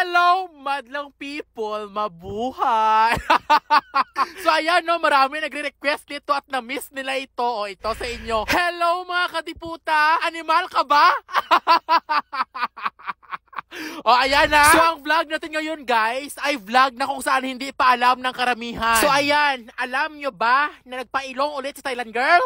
Hello, madlang people, mabuhay! so ayan no, marami nagre-request nito at na-miss nila ito o ito sa inyo. Hello mga kadiputa! Animal ka ba? O, ayan na. So, ang vlog natin ngayon, guys, ay vlog na kung saan hindi pa alam ng karamihan. So, ayan, alam nyo ba na nagpa-ilong ulit si Thailand Girl?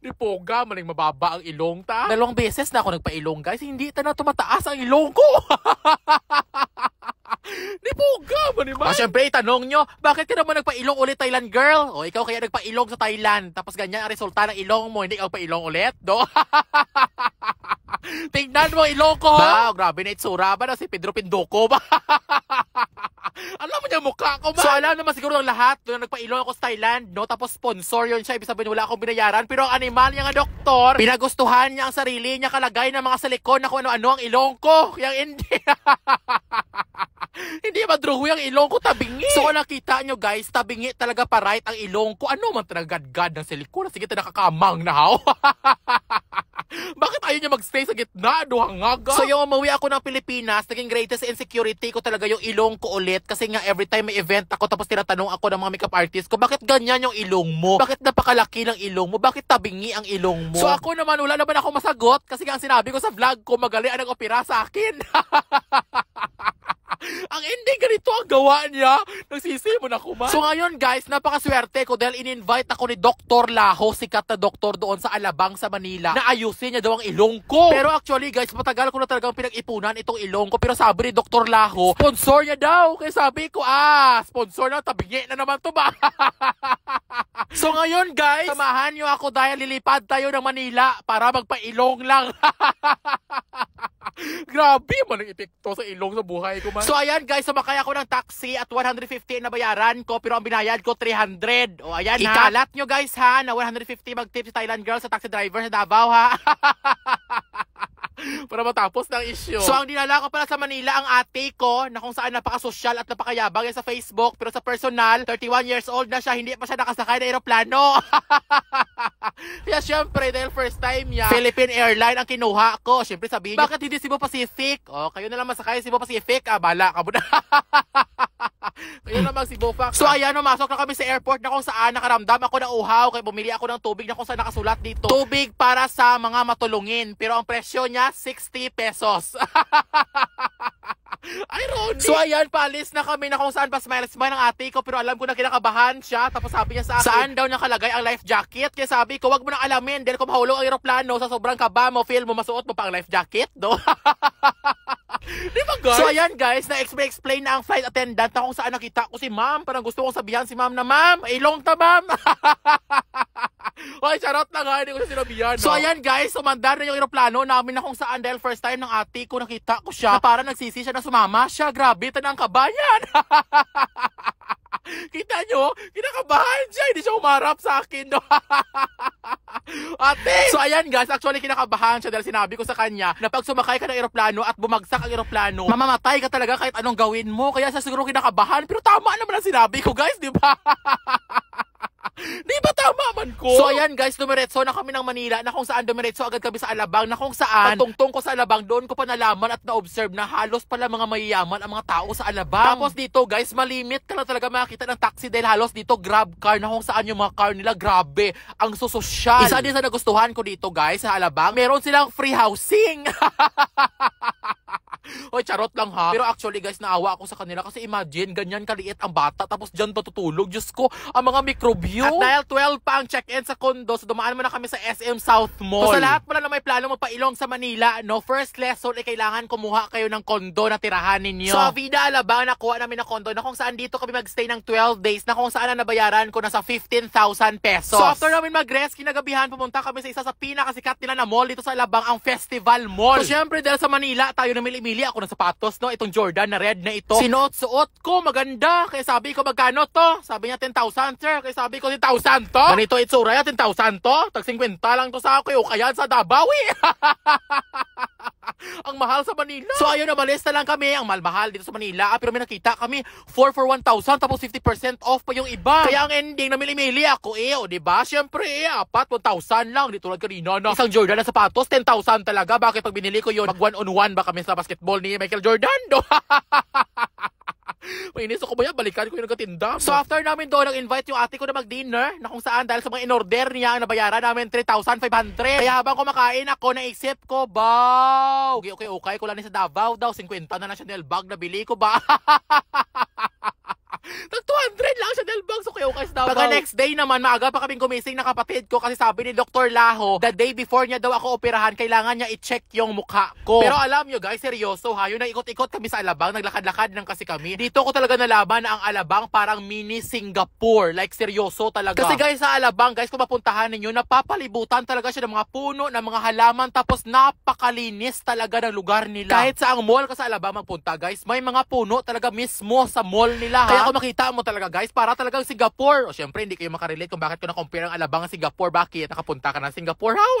Di poga, maling mababa ang ilong ta. Dalawang beses na ako nagpa-ilong, guys. Hindi ta na tumataas ang ilong ko. Di poga, maling man. O, syempre, itanong nyo, bakit ka naman nagpa-ilong ulit, Thailand Girl? O, ikaw kaya nagpa-ilong sa Thailand, tapos ganyan ang resulta ng ilong mo, hindi ka pa-ilong ulit? Do? Tingnan mo, Ilocos! Ba, grabe na itsura ba na si Pedro Pinduko ba? Alam mo niya mukha ko ba? So alam naman siguro ng lahat na nagpailo ako sa Thailand, no? Tapos sponsor yon siya, ibig sabihin wala akong binayaran. Pero ang animal niya nga doktor, pinagustuhan niya ang sarili niya kalagay ng mga salikon na kung ano-ano ang ilong ko. Yang hindi. hindi madruwi ang ilong ko, tabingi. So kung nakita nyo guys, tabingi talaga pa right ang ilong ko. Ano man talaga gadgad ng silikon? Sige, nakakamang na haw. Bakit ayaw niya magstay sa gitna? Duhangaga. So yung umuwi ako ng Pilipinas, naging greatest insecurity ko talaga yung ilong ko ulit kasi nga every time may event ako tapos tinatanong ako ng mga makeup artist ko, bakit ganyan yung ilong mo? Bakit napakalaki ng ilong mo? Bakit tabingi ang ilong mo? So ako naman, wala naman ako masagot kasi nga ang sinabi ko sa vlog ko, magaling ang nag-opera sa akin. Ang ending ganito ang gawa niya. Nagsisi mo na kuman. So ngayon guys, napakaswerte ko dahil in-invite ako ni Dr. Laho, sikat na doktor doon sa Alabang sa Manila, na ayusin niya daw ang ilong ko. Pero actually guys, matagal ko na talagang pinag-ipunan itong ilong ko. Pero sabi ni Dr. Laho, sponsor niya daw. Kaya sabi ko, ah, sponsor na, tabingi na naman to ba? so ngayon guys, samahan niyo ako dahil lilipad tayo ng Manila para magpa-ilong lang. Grabe, maling epekto sa ilong sa buhay ko man. So ayan guys, sumakay ako ng taxi at 150 na bayaran ko pero ang binayad ko 300. O ayan Ikalat ha. Ikalat nyo guys ha na 150 mag-tip si Thailand girl sa taxi driver sa Davao ha. para matapos ng issue. So, ang dinala ko pala sa Manila, ang ate ko, na kung saan napaka-social at napakayabang yan sa Facebook, pero sa personal, 31 years old na siya, hindi pa siya nakasakay na aeroplano. Kaya syempre, dahil first time niya, Philippine Airline ang kinuha ko. Syempre sabihin niya, bakit hindi Cebu Pacific? O, oh, kayo na lang masakay Cebu Pacific. Ah, bala ka mo na. Kayo naman si Bofax. So ayan, umasok na kami sa airport na kung saan nakaramdam ako na uhaw. Kaya bumili ako ng tubig na kung saan nakasulat dito. Tubig para sa mga matulungin. Pero ang presyo niya, 60 pesos. Ironic. So ayan, palis na kami na kung saan pa smile-smile ng ate ko pero alam ko na kinakabahan siya tapos sabi niya sa akin, saan daw nakalagay ang life jacket? Kaya sabi ko, wag mo nang alamin dahil kung mahulog ang aeroplano sa sobrang kaba mo, feel mo, masuot mo pa ang life jacket, do? Di ba guys? So ayan guys, na-explain na ang flight attendant na kung saan nakita ko si ma'am. Parang gusto kong sabihan si ma'am na ma'am, ilong eh, ta ma'am. Ay, charot na nga, hindi ko siya sinabihan. No? So ayan guys, sumandar na yung aeroplano namin na kung saan dahil first time ng ate ko nakita ko siya na parang nagsisi siya na sumama siya. Grabe, tanang kabayan. Kita nyo, kinakabahan siya, hindi siya umarap sa akin. No? Ate! So ayan guys, actually kinakabahan siya dahil sinabi ko sa kanya na pag sumakay ka ng eroplano at bumagsak ang eroplano, mamamatay ka talaga kahit anong gawin mo. Kaya siya siguro kinakabahan. Pero tama naman ang sinabi ko guys, di ba? Di ba tama man ko? So ayan guys, dumiretso na kami ng Manila na kung saan dumiretso agad kami sa Alabang na kung saan pagtungtong ko sa Alabang doon ko pa nalaman at na-observe na halos pala mga mayayaman ang mga tao sa Alabang. Tapos dito guys, malimit ka na talaga makita ng taxi dahil halos dito grab car na kung saan yung mga car nila grabe ang sosyal. Isa din sa nagustuhan ko dito guys sa Alabang, meron silang free housing. Okay, charot lang ha. Pero actually guys, naawa ako sa kanila kasi imagine, ganyan kaliit ang bata tapos dyan patutulog. Diyos ko, ang mga mikrobyo. At dahil 12 pa ang check-in sa condo, so dumaan mo na kami sa SM South Mall. So sa lahat pala na may plano magpailong sa Manila, no? First lesson, ay eh, kailangan kumuha kayo ng condo na tirahanin niyo. So, Vida Alabang, nakuha namin na condo na kung saan dito kami magstay ng 12 days na kung saan na nabayaran ko na sa 15,000 pesos. So, after namin mag-rest, kinagabihan, pumunta kami sa isa sa pinakasikat nila na mall dito sa Alabang, ang Festival Mall. So, syempre, dahil sa Manila, tayo namili-mili. Ako na sapatos, no? Itong Jordan na red na ito. Sinuot-suot ko, maganda. Kaya sabi ko, magkano to? Sabi niya, 10,000, sir. Kaya sabi ko, 10,000 to? Ganito itsura niya, 10,000 to? Tag 50 lang to sa ako, kaya sa Dabawi. ang mahal sa Manila. So ayun, umalis na lang kami. Ang mahal dito sa Manila. Ah, pero may nakita kami, 4 for 1,000 tapos 50% off pa yung iba. Kaya ang ending, na milimili ako eh. O oh, diba? Siyempre eh, apat, lang. Di tulad kanina na isang Jordan na sapatos, 10,000 talaga. Bakit pag binili ko yun, mag one-on-one -on -one ba kami sa basketball ni Michael Jordan? Do? Mainis ako ba yan? Balikan ko yung nagkatinda. So after namin doon, nag-invite yung ate ko na mag-dinner na kung saan dahil sa mga in-order niya ang nabayaran namin 3,500. Kaya habang kumakain ako, naisip ko, Bow! Okay, okay, okay. Kula ni sa Davao daw, 50 na na Chanel bag na bili ko ba? Taga next day naman, maaga pa kaming gumising na kapatid ko kasi sabi ni Dr. Laho, the day before niya daw ako operahan, kailangan niya i-check yung mukha ko. Pero alam nyo guys, seryoso ha, yung naikot-ikot kami sa Alabang, naglakad-lakad lang kasi kami. Dito ko talaga nalaman ang Alabang parang mini Singapore. Like seryoso talaga. Kasi guys, sa Alabang, guys, kung mapuntahan ninyo, napapalibutan talaga siya ng mga puno, ng mga halaman, tapos napakalinis talaga ng lugar nila. Kahit sa ang mall ka sa Alabang magpunta, guys, may mga puno talaga mismo sa mall nila. Ha? Kaya kung makita mo talaga, guys, para talagang Singapore. O, syempre hindi kayo makarelate kung bakit ko na-compare ang Alabang Singapore. Bakit? Nakapunta ka ng Singapore. How?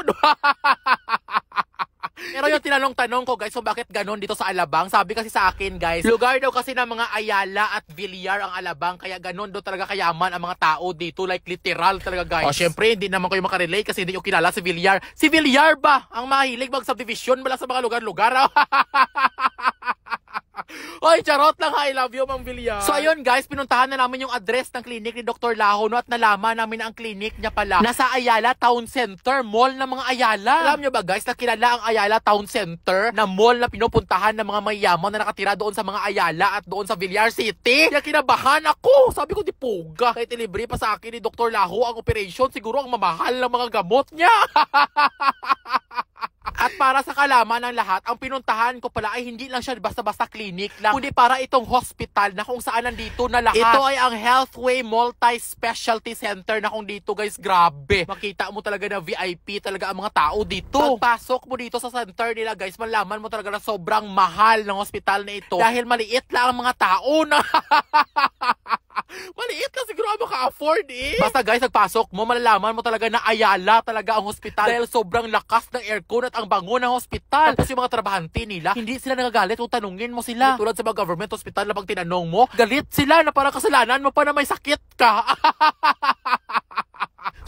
Pero yung tinanong-tanong ko guys, so bakit ganun dito sa Alabang? Sabi kasi sa akin guys, lugar daw kasi ng mga Ayala at Villar ang Alabang, kaya ganun daw talaga kayaman ang mga tao dito, like literal talaga guys. oh, syempre, hindi naman kayo makarelate kasi hindi yung kilala si Villar. Si Villar ba? Ang mahilig mag-subdivision mula sa mga lugar-lugar. Hoy, charot lang ha. I love you, Mang Villar. So ayun guys, pinuntahan na namin yung address ng clinic ni Dr. Lahono at nalaman namin na ang clinic niya pala nasa Ayala Town Center, mall ng mga Ayala. Alam nyo ba guys, nakilala ang Ayala Town Center na mall na pinupuntahan ng mga mayaman na nakatira doon sa mga Ayala at doon sa Villar City. Kaya kinabahan ako. Sabi ko, di puga. Kahit libre pa sa akin ni Dr. Laho ang operation, siguro ang mamahal ng mga gamot niya. At para sa kalaman ng lahat, ang pinuntahan ko pala ay hindi lang siya basta-basta clinic lang, kundi para itong hospital na kung saan nandito na lahat. Ito ay ang Healthway Multi-Specialty Center na kung dito guys, grabe. Makita mo talaga na VIP talaga ang mga tao dito. Pagpasok mo dito sa center nila guys, malaman mo talaga na sobrang mahal ng hospital na ito dahil maliit lang ang mga tao na Maliit lang siguro ako maka-afford eh. Basta guys, nagpasok mo, malalaman mo talaga na Ayala talaga ang hospital dahil sobrang lakas ng aircon at ang bango ng hospital. Tapos yung mga trabahante nila, hindi sila nagagalit kung tanungin mo sila. Tulad sa mga government hospital na pag tinanong mo, galit sila na parang kasalanan mo pa na may sakit ka.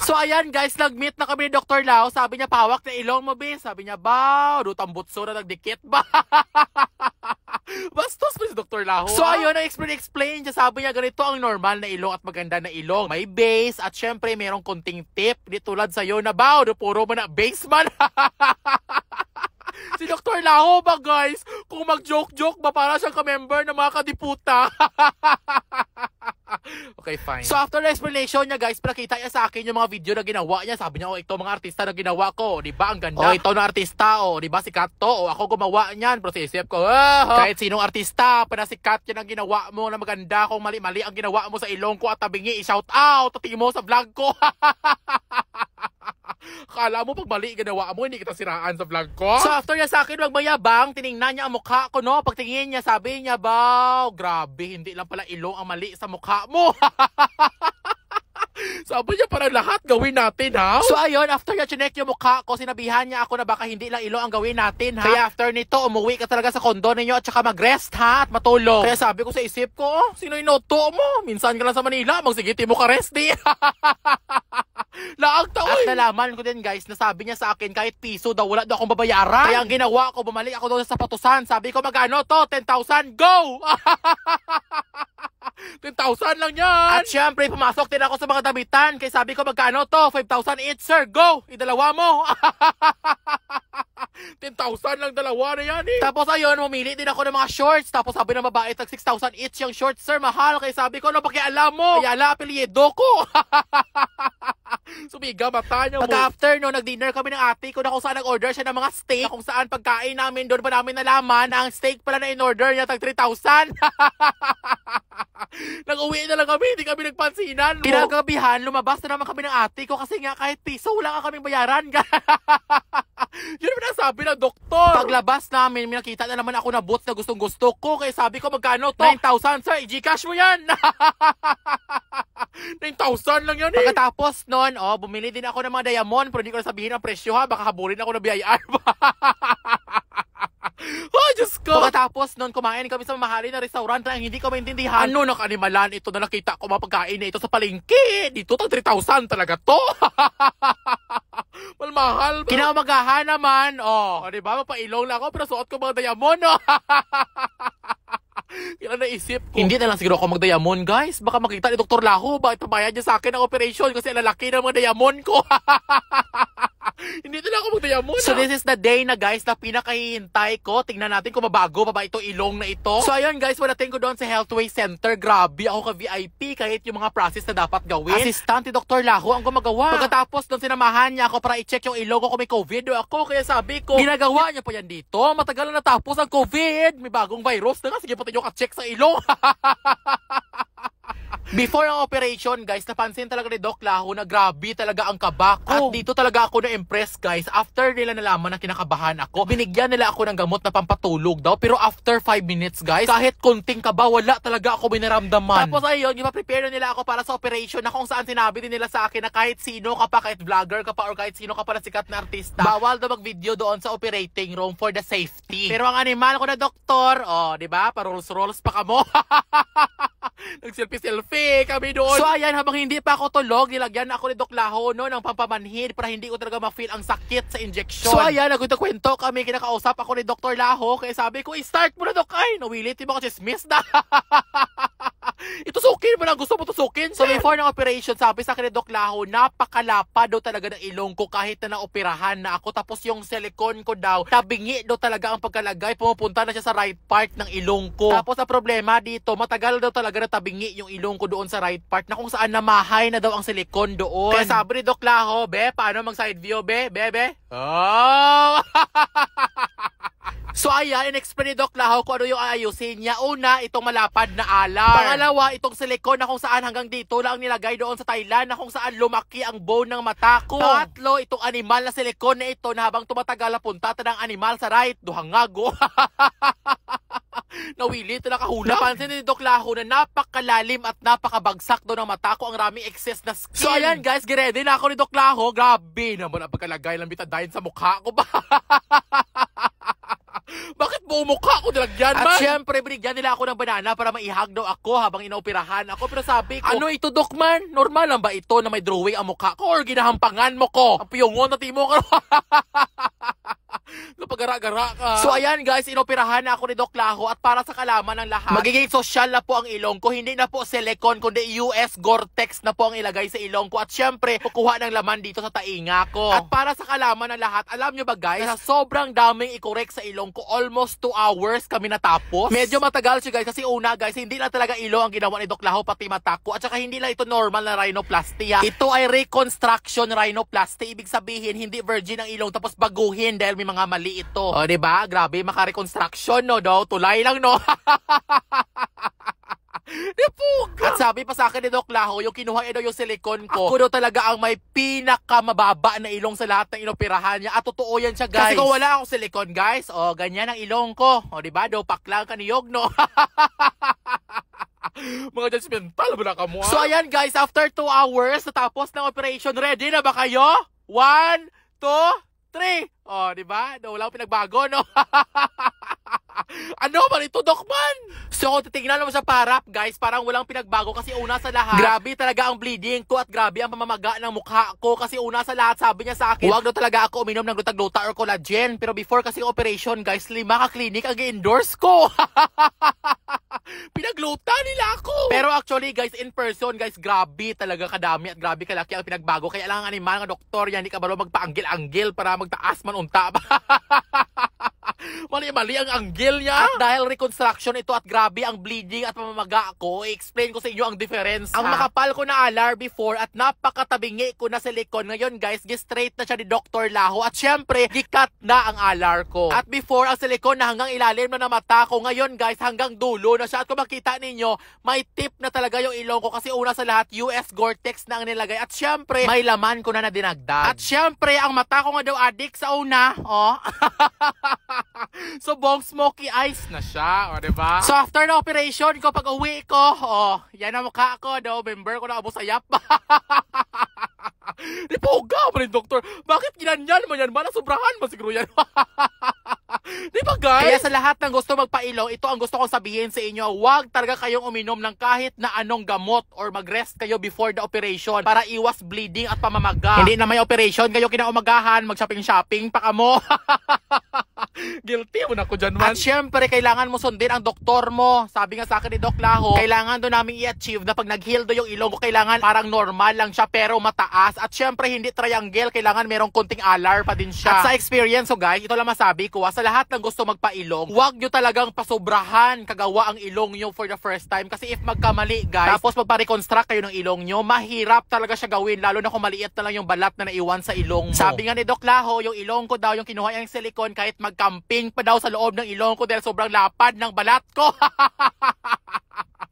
So ayan guys, nag-meet na kami ni Dr. Lau. Sabi niya, pawak na ilong mo, be. Sabi niya, ba, rutang butso na nagdikit ba? Bastos pa si Dr. Laho. So ayun, ang explain explain niya. Sabi niya, ganito ang normal na ilong at maganda na ilong. May base at syempre merong konting tip. Di tulad sa'yo na bao, puro mo na base man. si Dr. Laho ba guys? Kung mag-joke-joke ba para siyang ka-member ng mga kadiputa? okay, fine. So after explanation niya guys, pinakita niya sa akin yung mga video na ginawa niya. Sabi niya, oh, ito mga artista na ginawa ko. Di ba? Ang ganda. Oh, ito na artista. Oh, di ba? Si Kato. Oh, ako gumawa niyan. Pero isip ko, oh, oh. kahit sinong artista, pinasikat yan ang ginawa mo na maganda. Kung mali-mali ang ginawa mo sa ilong ko at tabingi, i-shout out. Tatingin mo sa vlog ko. Kala mo pag mali ginawa mo, hindi kita siraan sa vlog ko? So after niya sa akin, wag mayabang, tiningnan niya ang mukha ko, no? Pagtingin niya, sabi niya, bow, grabe, hindi lang pala ilong ang mali sa mukha mo. Sabi niya para lahat gawin natin ha. So ayun, after niya chinek yung mukha ko, sinabihan niya ako na baka hindi lang ilo ang gawin natin ha. Kaya after nito, umuwi ka talaga sa kondo ninyo at saka mag-rest ha at matulog. Kaya sabi ko sa isip ko, oh, sino noto mo? Minsan ka lang sa Manila, magsigiti mo ka rest di. nalaman ko din guys na sabi niya sa akin kahit piso daw wala daw akong babayaran. Kaya ang ginawa ko, bumalik ako doon sa sapatosan. Sabi ko magkano to? 10,000? Go! 10,000 lang yan! At syempre, pumasok din ako sa mga damitan. Kaya sabi ko magkano to? 5,000 each sir. Go! Idalawa mo! 10,000 lang dalawa na yan eh. Tapos ayun, mamili din ako ng mga shorts. Tapos sabi ng babae, tag 6,000 each yung shorts, sir, mahal. Kaya sabi ko, ano pakialam mo? Kaya ala, apelyedo ko. Sumiga, mata niya mo. Pag-after, no, nag-dinner kami ng ate ko na kung saan nag-order siya ng mga steak. kung saan pagkain namin, doon pa namin nalaman na ang steak pala na in-order niya, tag 3,000. Nag-uwi na lang kami, hindi kami nagpansinan. No? Kinagabihan, lumabas na naman kami ng ate ko kasi nga kahit piso, wala ka kaming bayaran. Yun ang sabi ng doktor. Paglabas namin, may nakita na naman ako na boots na gustong gusto ko. Kaya sabi ko, magkano to? 9,000, sir. I-Gcash mo yan. 9,000 lang yan eh. Pagkatapos nun, oh, bumili din ako ng mga diamond. Pero hindi ko na sabihin ang presyo ha. Baka habulin ako ng BIR. Ay, Diyos ko! Pagkatapos nun, kumain kami sa mamahalin na restaurant na hindi ko maintindihan. Ano na kanimalan? Ito na nakita ko mapagkain na ito sa palengke. Dito tang 3,000 talaga to. Malmahal. Kinaumagahan naman. Oh, di ba? Mapailong na ako pero suot ko mga diamond. Oh. Kailan naisip ko. Hindi na lang siguro ako mag guys. Baka makita ni Dr. Laho, bakit pabayad niya sa akin ang operation kasi lalaki na mga diamond ko. Hindi na ako magdaya muna. So this is the day na guys na pinakahihintay ko. Tingnan natin kung mabago pa ba itong ilong na ito. So ayun guys, padating ko doon sa Healthway Center. Grabe ako ka VIP kahit yung mga process na dapat gawin. Assistant ni Dr. Laho ang gumagawa. Pagkatapos doon sinamahan niya ako para i-check yung ilong ko kung may COVID o ako. Kaya sabi ko, ginagawa niya pa yan dito. Matagal na natapos ang COVID. May bagong virus na nga. Sige pati nyo ka-check sa ilong. Before ang operation, guys, napansin talaga ni Doc Laho na grabe talaga ang kaba At dito talaga ako na-impress, guys. After nila nalaman na kinakabahan ako, binigyan nila ako ng gamot na pampatulog daw. Pero after 5 minutes, guys, kahit konting kaba, wala talaga ako binaramdaman. Tapos ayun, prepare nila ako para sa operation na kung saan sinabi din nila sa akin na kahit sino ka pa, kahit vlogger ka pa, or kahit sino ka pa na sikat na artista, bawal daw mag-video doon sa operating room for the safety. Pero ang animal ko na doktor, oh, di ba? Pa rolls rolls pa ka mo. Nag-selfie-selfie kami doon. So ayan, habang hindi pa ako tulog, nilagyan na ako ni Doc Laho no, ng pampamanhid para hindi ko talaga ma-feel ang sakit sa injection. So ayan, nagkwento-kwento kami, kinakausap ako ni Dr. Laho, kaya sabi ko, i-start mo na, Doc. Ay, nawilit, di ba ko chismis na? Itusukin mo na gusto mo tusukin. So before ng operation, sabi sa akin ni Doc Laho, napakalapa daw talaga ng ilong ko kahit na naoperahan na ako. Tapos yung silicone ko daw, tabingi daw talaga ang pagkalagay. Pumupunta na siya sa right part ng ilong ko. Tapos ang problema dito, matagal daw talaga na tabingi yung ilong ko doon sa right part na kung saan namahay na daw ang silicone doon. Kaya sabi ni Doc Laho, be, paano mag side view, be? Be, be? Oh! So ayan, in-explain ni Doc Lahaw kung ano yung aayusin niya. Una, itong malapad na alar. Pangalawa, itong silikon na kung saan hanggang dito lang nilagay doon sa Thailand na kung saan lumaki ang bone ng mata ko. Tatlo, itong animal na silikon na ito na habang tumatagal na punta ng animal sa right, duhangago. nawili ito nakahula. Napansin ni Doc Laho na napakalalim at napakabagsak doon ng mata ko ang raming excess na skin. So ayan guys, giredy na ako ni Doc Laho. Grabe naman napakalagay lang ng bitadine sa mukha ko ba? Bakit mo bumukha ako nilagyan, man? At syempre, binigyan nila ako ng banana para maihag daw ako habang inaoperahan ako. Pero sabi ko, ano ito, Doc, man? Normal lang ba ito na may drawing ang mukha ko or ginahampangan mo ko? Ang piyongon na timo ka. Napagara-gara ka. So ayan guys, inoperahan na ako ni Doc Laho at para sa kalaman ng lahat, magiging social na po ang ilong ko. Hindi na po silicone, kundi US Gore-Tex na po ang ilagay sa ilong ko. At syempre, kukuha ng laman dito sa tainga ko. At para sa kalaman ng lahat, alam nyo ba guys, na sobrang daming i-correct sa ilong ko, almost 2 hours kami natapos. Medyo matagal siya guys, kasi una guys, hindi na talaga ilo ang ginawa ni Doc Laho, pati mata ko. At saka hindi na ito normal na rhinoplasty. Ha? Ito ay reconstruction rhinoplasty. Ibig sabihin, hindi virgin ang ilong tapos baguhin dahil may mga mga mali ito. O, oh, di ba? Grabe, makareconstruction, no, daw. Tulay lang, no. Dipuga! At sabi pa sa akin ni Doc Laho, yung kinuha daw yung silikon ko, ako talaga ang may pinakamababa na ilong sa lahat ng inoperahan niya. At totoo yan siya, guys. Kasi kung wala akong silikon, guys, o, oh, ganyan ang ilong ko. O, oh, di ba? Daw, paklang ka ni no? mga judgmental mo na ka mo. Ah. So, ayan, guys, after 2 hours, natapos ng operation, ready na ba kayo? 1, 2, 3. Oh, di ba? No, wala akong pinagbago, no? ano ba ito, Dokman? So kung titignan naman sa parap, guys, parang walang pinagbago kasi una sa lahat, grabe talaga ang bleeding ko at grabe ang pamamaga ng mukha ko kasi una sa lahat, sabi niya sa akin, huwag daw talaga ako uminom ng lutag-luta or collagen. Pero before kasi operation, guys, lima ka clinic ang i-endorse ko. Pinagluta nila ako! Pero actually, guys, in person, guys, grabe talaga kadami at grabe kalaki ang pinagbago. Kaya lang ang animal ng doktor yan, hindi ka ba magpaanggil-anggil para magtaas man unta. Mali-mali ang anggil niya. At dahil reconstruction ito at grabe ang bleeding at pamamaga ko, i-explain ko sa inyo ang difference. Ang makapal ko na alar before at napakatabingi ko na silicone. Ngayon guys, gistraight na siya ni Dr. Laho at syempre, gikat na ang alar ko. At before, ang silicone na hanggang ilalim na namata ko. Ngayon guys, hanggang dulo na siya. At kung makita ninyo, may tip na talaga yung ilong ko kasi una sa lahat, US Gore-Tex na ang nilagay. At syempre, may laman ko na na dinagdag. At syempre, ang mata ko nga daw addict sa una. Oh. So, bong smoky eyes na siya, o, ba? So, after na operation ko, pag uwi ko, oh, yan ang mukha ko, November ko na abo sa yap. Di po, gawa doktor. Bakit ginanyan mo yan? Ba, nasubrahan mo siguro yan? Di ba guys? Kaya sa lahat ng gusto magpailong, ito ang gusto kong sabihin sa inyo. Huwag talaga kayong uminom ng kahit na anong gamot or mag-rest kayo before the operation para iwas bleeding at pamamaga. Hindi na may operation, kayo kinaumagahan, mag-shopping-shopping, paka mo. Guilty mo na ko dyan man. At syempre, kailangan mo sundin ang doktor mo. Sabi nga sa akin ni Doc Laho, kailangan do namin i-achieve na pag nag-heal do yung ilong ko, kailangan parang normal lang siya pero mataas. At syempre, hindi triangle, kailangan merong kunting alar pa din siya. At sa experience ko oh, so guys, ito lang masabi ko, ah, sa lahat lahat ng gusto magpa-ilong, huwag nyo talagang pasobrahan kagawa ang ilong nyo for the first time. Kasi if magkamali guys, tapos magpa-reconstruct kayo ng ilong nyo, mahirap talaga siya gawin. Lalo na kung maliit na lang yung balat na naiwan sa ilong mo. Sabi nga ni Doc Laho, yung ilong ko daw, yung kinuha yung silikon, kahit magkamping pa daw sa loob ng ilong ko dahil sobrang lapad ng balat ko.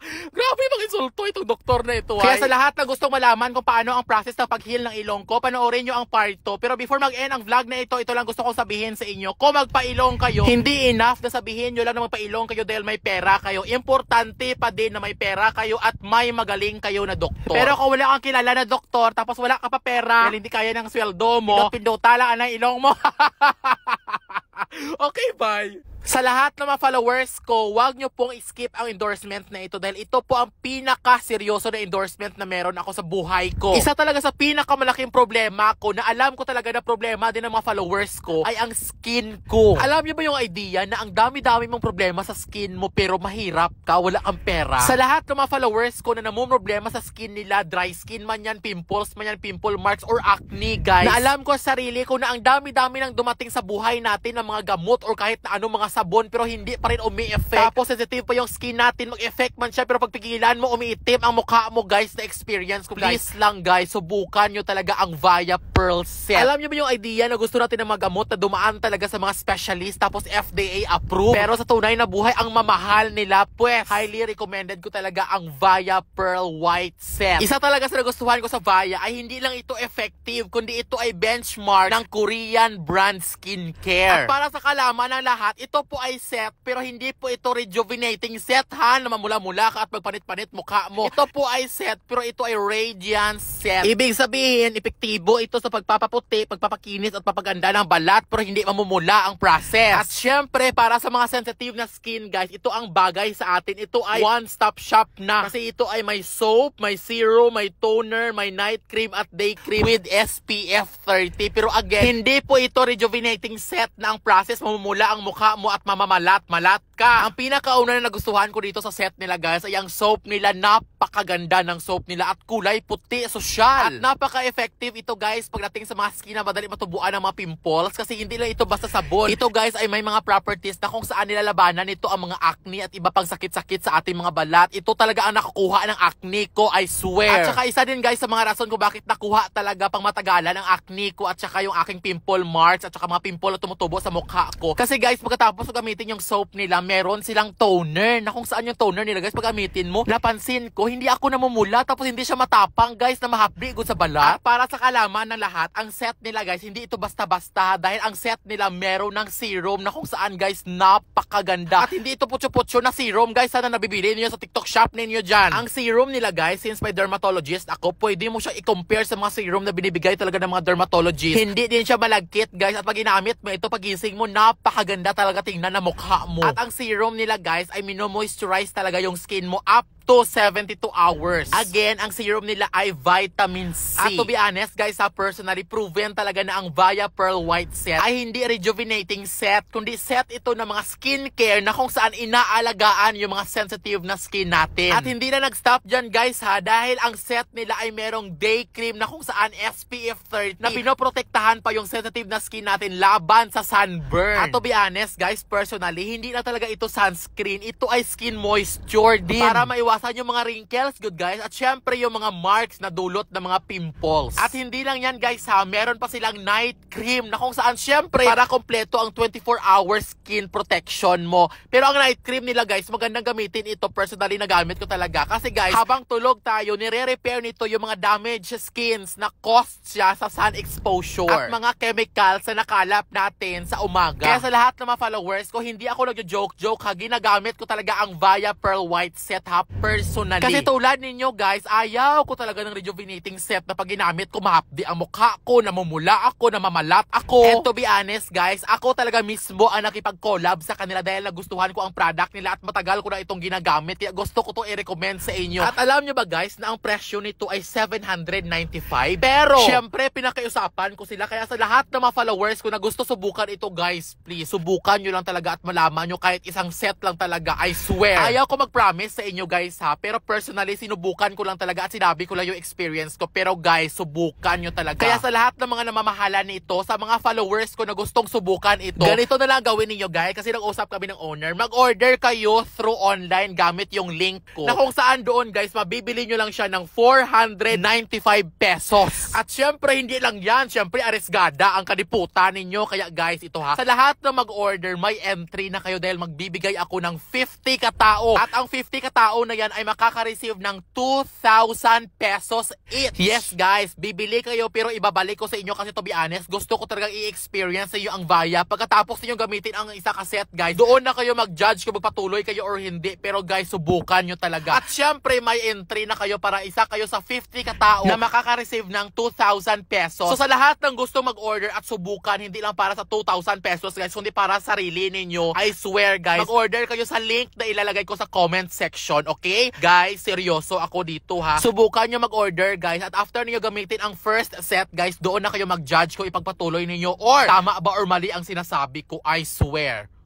Grabe bang insulto itong doktor na ito Kaya ay. sa lahat na gustong malaman kung paano ang process ng paghil ng ilong ko, panoorin nyo ang part 2. Pero before mag-end ang vlog na ito, ito lang gusto kong sabihin sa inyo. Kung magpa-ilong kayo, hindi enough na sabihin nyo lang na magpa-ilong kayo dahil may pera kayo. Importante pa din na may pera kayo at may magaling kayo na doktor. Pero kung wala kang kilala na doktor, tapos wala ka pa pera, dahil hindi kaya ng sweldo mo, pindot-pindot ang ilong mo. okay, bye! Sa lahat ng mga followers ko, wag nyo pong skip ang endorsement na ito dahil ito po ang pinaka-seryoso na endorsement na meron ako sa buhay ko. Isa talaga sa pinaka-malaking problema ko na alam ko talaga na problema din ng mga followers ko ay ang skin ko. Alam nyo ba yung idea na ang dami-dami mong problema sa skin mo pero mahirap ka, wala kang pera? Sa lahat ng mga followers ko na problema sa skin nila, dry skin man yan, pimples man yan, pimple marks or acne guys, na alam ko sa sarili ko na ang dami-dami nang dumating sa buhay natin ng mga gamot or kahit na anong mga sabon pero hindi pa rin umi-effect. Tapos sensitive pa yung skin natin, mag-effect man siya pero pagpigilan mo umiitim ang mukha mo guys na experience ko. Please guys. lang guys, subukan nyo talaga ang Via Pearl Set. Alam nyo ba yung idea na gusto natin na magamot na dumaan talaga sa mga specialist tapos FDA approved. Pero sa tunay na buhay, ang mamahal nila pues. Highly recommended ko talaga ang Via Pearl White Set. Isa talaga sa nagustuhan ko sa Via ay hindi lang ito effective kundi ito ay benchmark ng Korean brand skincare. At para sa kalaman ng lahat, ito ito po ay set, pero hindi po ito rejuvenating set ha, na mamula-mula ka at magpanit-panit mukha mo. Ito po ay set, pero ito ay radiance set. Ibig sabihin, epektibo ito sa pagpapaputi, pagpapakinis at papaganda ng balat, pero hindi mamumula ang process. At syempre, para sa mga sensitive na skin guys, ito ang bagay sa atin. Ito ay one-stop shop na. Kasi ito ay may soap, may serum, may toner, may night cream at day cream with SPF 30. Pero again, hindi po ito rejuvenating set na ang process mamumula ang mukha mo mo at mamamalat-malat ka. Ang pinakauna na nagustuhan ko dito sa set nila guys ay ang soap nila. Napakaganda ng soap nila at kulay puti, social. At napaka-effective ito guys pagdating sa mga skin na madali matubuan ng mga pimples kasi hindi lang ito basta sabon. Ito guys ay may mga properties na kung saan nilalabanan ito ang mga acne at iba pang sakit-sakit sa ating mga balat. Ito talaga ang nakukuha ng acne ko, I swear. At saka isa din guys sa mga rason ko bakit nakuha talaga pang matagalan ang acne ko at saka yung aking pimple marks at saka mga pimple na tumutubo sa mukha ko. Kasi guys, pagkatapos gusto gamitin yung soap nila, meron silang toner na kung saan yung toner nila guys pag gamitin mo. Napansin ko, hindi ako namumula tapos hindi siya matapang guys na mahapdi good sa balat. At para sa kalaman ng lahat, ang set nila guys, hindi ito basta-basta dahil ang set nila meron ng serum na kung saan guys napakaganda. At hindi ito putyo-putyo na serum guys, sana nabibili niyo sa TikTok shop ninyo dyan. Ang serum nila guys, since my dermatologist ako, pwede mo siya i-compare sa mga serum na binibigay talaga ng mga dermatologist. Hindi din siya malagkit guys at pag inamit mo ito pagising mo napakaganda talaga tingnan na mukha mo. At ang serum nila guys ay mino-moisturize talaga yung skin mo up to 72 hours. Again, ang serum nila ay vitamin C. At to be honest, guys, ha, ah, personally, proven talaga na ang Via Pearl White Set ay hindi rejuvenating set, kundi set ito ng mga skincare na kung saan inaalagaan yung mga sensitive na skin natin. At hindi na nag-stop dyan, guys, ha, dahil ang set nila ay merong day cream na kung saan SPF 30 na pinoprotektahan pa yung sensitive na skin natin laban sa sunburn. At to be honest, guys, personally, hindi na talaga ito sunscreen. Ito ay skin moisture din. Para maiwasan Iwasan yung mga wrinkles, good guys. At syempre yung mga marks na dulot ng mga pimples. At hindi lang yan guys ha, meron pa silang night cream na kung saan syempre para kompleto ang 24 hour skin protection mo. Pero ang night cream nila guys, magandang gamitin ito. Personally na gamit ko talaga. Kasi guys, habang tulog tayo, nire-repair nito yung mga damaged skins na cost siya sa sun exposure. At mga chemicals na nakalap natin sa umaga. Kaya sa lahat ng mga followers ko, hindi ako nagjo-joke-joke ha. Ginagamit ko talaga ang Via Pearl White Setup personally. Kasi tulad ninyo guys, ayaw ko talaga ng rejuvenating set na pag ginamit ko maapdi ang mukha ko, namumula ako, namamalat ako. And to be honest guys, ako talaga mismo ang nakipag-collab sa kanila dahil nagustuhan ko ang product nila at matagal ko na itong ginagamit. Kaya gusto ko to i-recommend sa inyo. At alam nyo ba guys na ang presyo nito ay 795. Pero, syempre pinakiusapan ko sila kaya sa lahat ng mga followers ko na gusto subukan ito guys, please, subukan nyo lang talaga at malaman nyo kahit isang set lang talaga. I swear. Ayaw ko mag-promise sa inyo guys guys ha. Pero personally, sinubukan ko lang talaga at sinabi ko lang yung experience ko. Pero guys, subukan nyo talaga. Kaya sa lahat ng mga namamahala nito, sa mga followers ko na gustong subukan ito, ganito na lang gawin niyo guys. Kasi nag-usap kami ng owner. Mag-order kayo through online gamit yung link ko. Na kung saan doon guys, mabibili nyo lang siya ng 495 pesos. At syempre, hindi lang yan. Syempre, aresgada ang kadiputan ninyo. Kaya guys, ito ha. Sa lahat na mag-order, may entry na kayo dahil magbibigay ako ng 50 katao. At ang 50 katao na yan ay makaka-receive ng 2,000 pesos each. Yes guys, bibili kayo pero ibabalik ko sa inyo kasi to be honest, gusto ko talagang i-experience sa inyo ang Vaya. Pagkatapos niyo gamitin ang isa kaset guys, doon na kayo mag-judge kung magpatuloy kayo or hindi. Pero guys, subukan nyo talaga. At syempre may entry na kayo para isa kayo sa 50 katao na makaka-receive ng 2,000 pesos. So sa lahat ng gusto mag-order at subukan, hindi lang para sa 2,000 pesos guys, kundi para sa sarili ninyo. I swear guys, mag-order kayo sa link na ilalagay ko sa comment section, okay? okay? Guys, seryoso ako dito ha. Subukan nyo mag-order guys at after niyo gamitin ang first set guys, doon na kayo mag-judge ko ipagpatuloy niyo or tama ba or mali ang sinasabi ko, I swear.